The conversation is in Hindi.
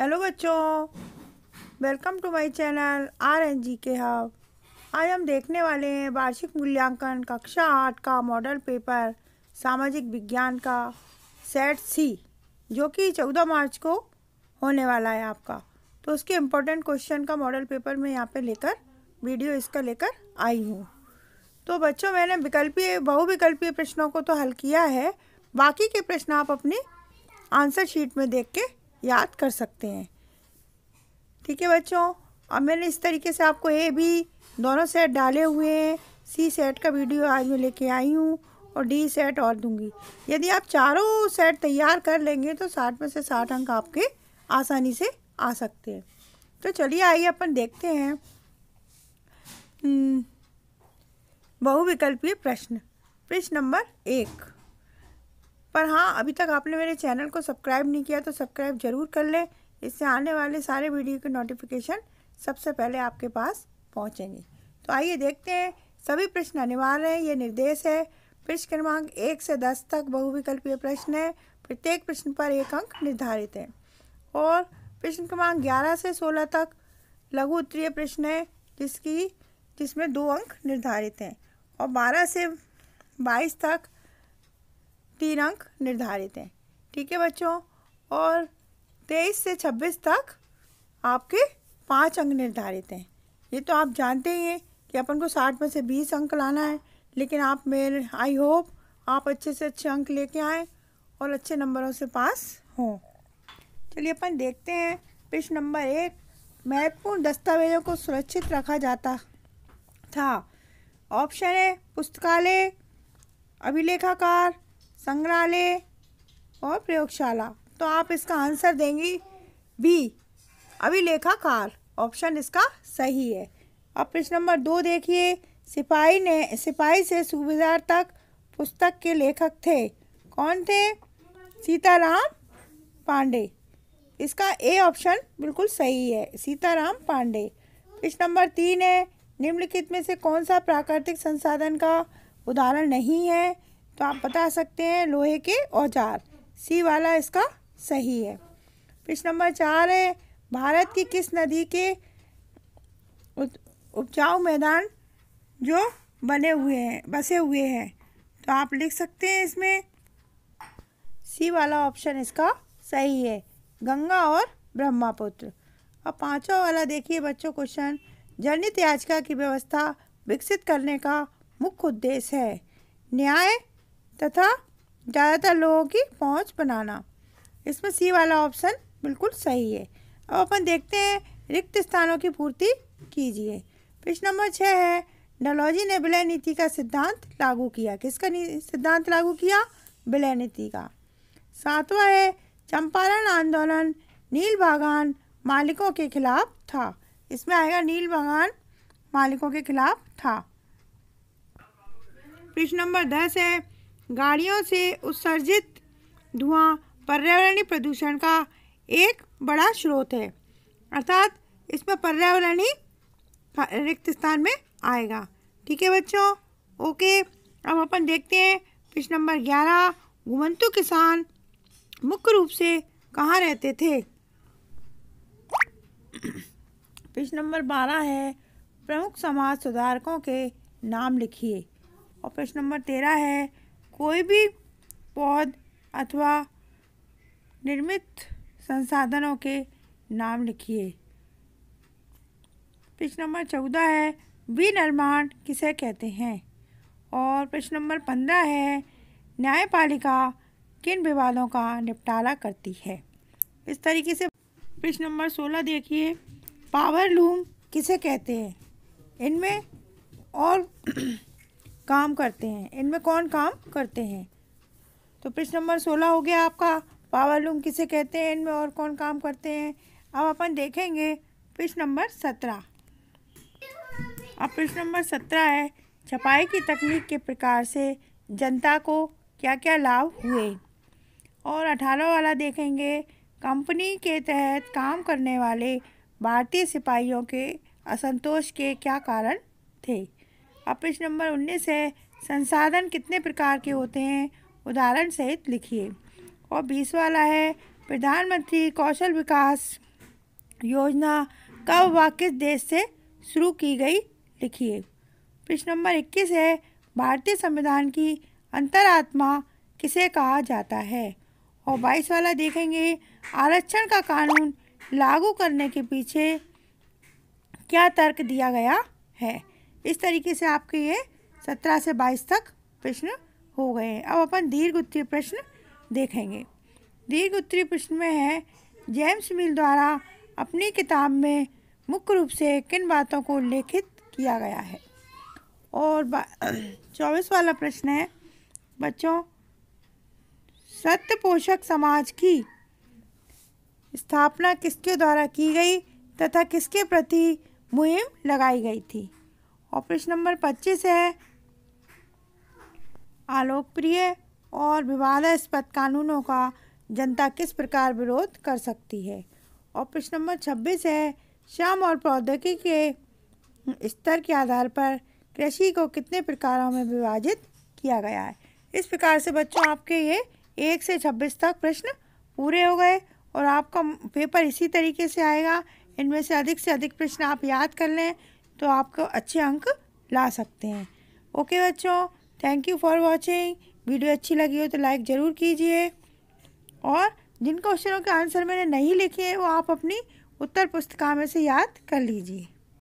हेलो बच्चों welcome to my channel R N G K hub आज हम देखने वाले हैं वार्षिक मूल्यांकन कक्षा आठ का मॉडल पेपर सामाजिक विज्ञान का सेट सी जो कि चौदह मार्च को होने वाला है आपका तो उसके इम्पोर्टेंट क्वेश्चन का मॉडल पेपर मैं यहाँ पे लेकर वीडियो इसका लेकर आई हूँ तो बच्चों मैंने विकल्पीय बहुविकल्पीय प्रश्नों को तो हल किया है बाकी के प्रश्न आप अपनी आंसर शीट में देख के याद कर सकते हैं ठीक है बच्चों अब मैंने इस तरीके से आपको ए बी दोनों सेट डाले हुए हैं सी सेट का वीडियो आज मैं लेके आई हूँ और डी सेट और दूंगी यदि आप चारों सेट तैयार कर लेंगे तो साठ में से साठ अंक आपके आसानी से आ सकते हैं तो चलिए आइए अपन देखते हैं हम्म, बहुविकल्पीय प्रश्न प्रश्न नंबर एक पर हाँ अभी तक आपने मेरे चैनल को सब्सक्राइब नहीं किया तो सब्सक्राइब ज़रूर कर लें इससे आने वाले सारे वीडियो के नोटिफिकेशन सबसे पहले आपके पास पहुँचेंगे तो आइए देखते हैं सभी प्रश्न अनिवार्य हैं ये निर्देश है प्रश्न क्रमांक एक से दस तक बहुविकल्पीय प्रश्न है प्रत्येक प्रश्न पर एक अंक निर्धारित है और प्रश्न क्रमांक ग्यारह से सोलह तक लघु उत्तरीय प्रश्न है जिसकी जिसमें दो अंक निर्धारित हैं और बारह से बाईस तक तीन अंक निर्धारित हैं ठीक है बच्चों और तेईस से छब्बीस तक आपके पाँच अंक निर्धारित हैं ये तो आप जानते ही हैं कि अपन को साठ में से बीस अंक लाना है लेकिन आप मेरे आई होप आप अच्छे से अच्छे अंक लेके आएँ और अच्छे नंबरों से पास हों चलिए अपन देखते हैं प्रश्न नंबर एक महत्वपूर्ण दस्तावेजों को सुरक्षित रखा जाता था ऑप्शन है पुस्तकालय अभिलेखाकार संग्रहालय और प्रयोगशाला तो आप इसका आंसर देंगी बी अभिलेखाकार ऑप्शन इसका सही है अब प्रश्न नंबर दो देखिए सिपाही ने सिपाही से सूबेदार तक पुस्तक के लेखक थे कौन थे सीताराम पांडे इसका ए ऑप्शन बिल्कुल सही है सीताराम पांडे प्रश्न नंबर तीन है निम्नलिखित में से कौन सा प्राकृतिक संसाधन का उदाहरण नहीं है तो आप बता सकते हैं लोहे के औजार सी वाला इसका सही है प्रश्न नंबर चार है भारत की किस नदी के उपजाऊ मैदान जो बने हुए हैं बसे हुए हैं तो आप लिख सकते हैं इसमें सी वाला ऑप्शन इसका सही है गंगा और ब्रह्मपुत्र अब पांचवा वाला देखिए बच्चों क्वेश्चन जनित याचिका की व्यवस्था विकसित करने का मुख्य उद्देश्य है न्याय तथा ज़्यादातर लोगों की पहुंच बनाना इसमें सी वाला ऑप्शन बिल्कुल सही है अब अपन देखते हैं रिक्त स्थानों की पूर्ति कीजिए प्रश्न नंबर छः है डलॉजी ने विलय नीति का सिद्धांत लागू किया किसका सिद्धांत लागू किया विलय नीति का सातवा है चंपारण आंदोलन नील बागान मालिकों के खिलाफ था इसमें आएगा नील बागान मालिकों के खिलाफ था प्रश्न नंबर दस है गाड़ियों से उत्सर्जित धुआं पर्यावरणीय प्रदूषण का एक बड़ा स्रोत है अर्थात इसमें पर्यावरणीय रिक्त स्थान में आएगा ठीक है बच्चों ओके अब अपन देखते हैं प्रश्न नंबर ग्यारह घुमंतु किसान मुख्य रूप से कहाँ रहते थे प्रश्न नंबर बारह है प्रमुख समाज सुधारकों के नाम लिखिए और प्रश्न नंबर तेरह है कोई भी पौध अथवा निर्मित संसाधनों के नाम लिखिए प्रश्न नंबर चौदह है विनिर्माण किसे कहते हैं और प्रश्न नंबर पंद्रह है न्यायपालिका किन विवादों का निपटारा करती है इस तरीके से प्रश्न नंबर सोलह देखिए पावर लूम किसे कहते हैं इनमें और काम करते हैं इनमें कौन काम करते हैं तो प्रश्न नंबर सोलह हो गया आपका पावर लूम किसे कहते हैं इनमें और कौन काम करते हैं अब अपन देखेंगे प्रश्न नंबर सत्रह अब प्रश्न नंबर सत्रह है छपाई की तकनीक के प्रकार से जनता को क्या क्या लाभ हुए और अठारह वाला देखेंगे कंपनी के तहत काम करने वाले भारतीय सिपाहियों के असंतोष के क्या कारण थे अब प्रश्न नंबर उन्नीस है संसाधन कितने प्रकार के होते हैं उदाहरण सहित लिखिए और बीस वाला है प्रधानमंत्री कौशल विकास योजना कब व किस देश से शुरू की गई लिखिए प्रश्न नंबर इक्कीस है भारतीय संविधान की अंतरात्मा किसे कहा जाता है और बाईस वाला देखेंगे आरक्षण का कानून लागू करने के पीछे क्या तर्क दिया गया है इस तरीके से आपके ये सत्रह से बाईस तक प्रश्न हो गए हैं अब अपन दीर्घ उत्तरीय प्रश्न देखेंगे दीर्घ उत्तरीय प्रश्न में है जेम्स मिल द्वारा अपनी किताब में मुख्य रूप से किन बातों को उल्लेखित किया गया है और चौबीस वाला प्रश्न है बच्चों सत्य पोषक समाज की स्थापना किसके द्वारा की गई तथा किसके प्रति मुहिम लगाई गई थी और प्रश्न नंबर पच्चीस है आलोकप्रिय और विवादास्पद कानूनों का जनता किस प्रकार विरोध कर सकती है और प्रश्न नंबर छब्बीस है श्रम और प्रौद्योगिकी के स्तर के आधार पर कृषि को कितने प्रकारों में विभाजित किया गया है इस प्रकार से बच्चों आपके ये एक से छब्बीस तक प्रश्न पूरे हो गए और आपका पेपर इसी तरीके से आएगा इनमें से अधिक से अधिक प्रश्न आप याद कर लें तो आपको अच्छे अंक ला सकते हैं ओके बच्चों thank you for watching video अच्छी लगी हो तो लाइक ज़रूर कीजिए और जिन क्वेश्चनों के आंसर मैंने नहीं लिखे हैं वो आप अपनी उत्तर पुस्तिका में से याद कर लीजिए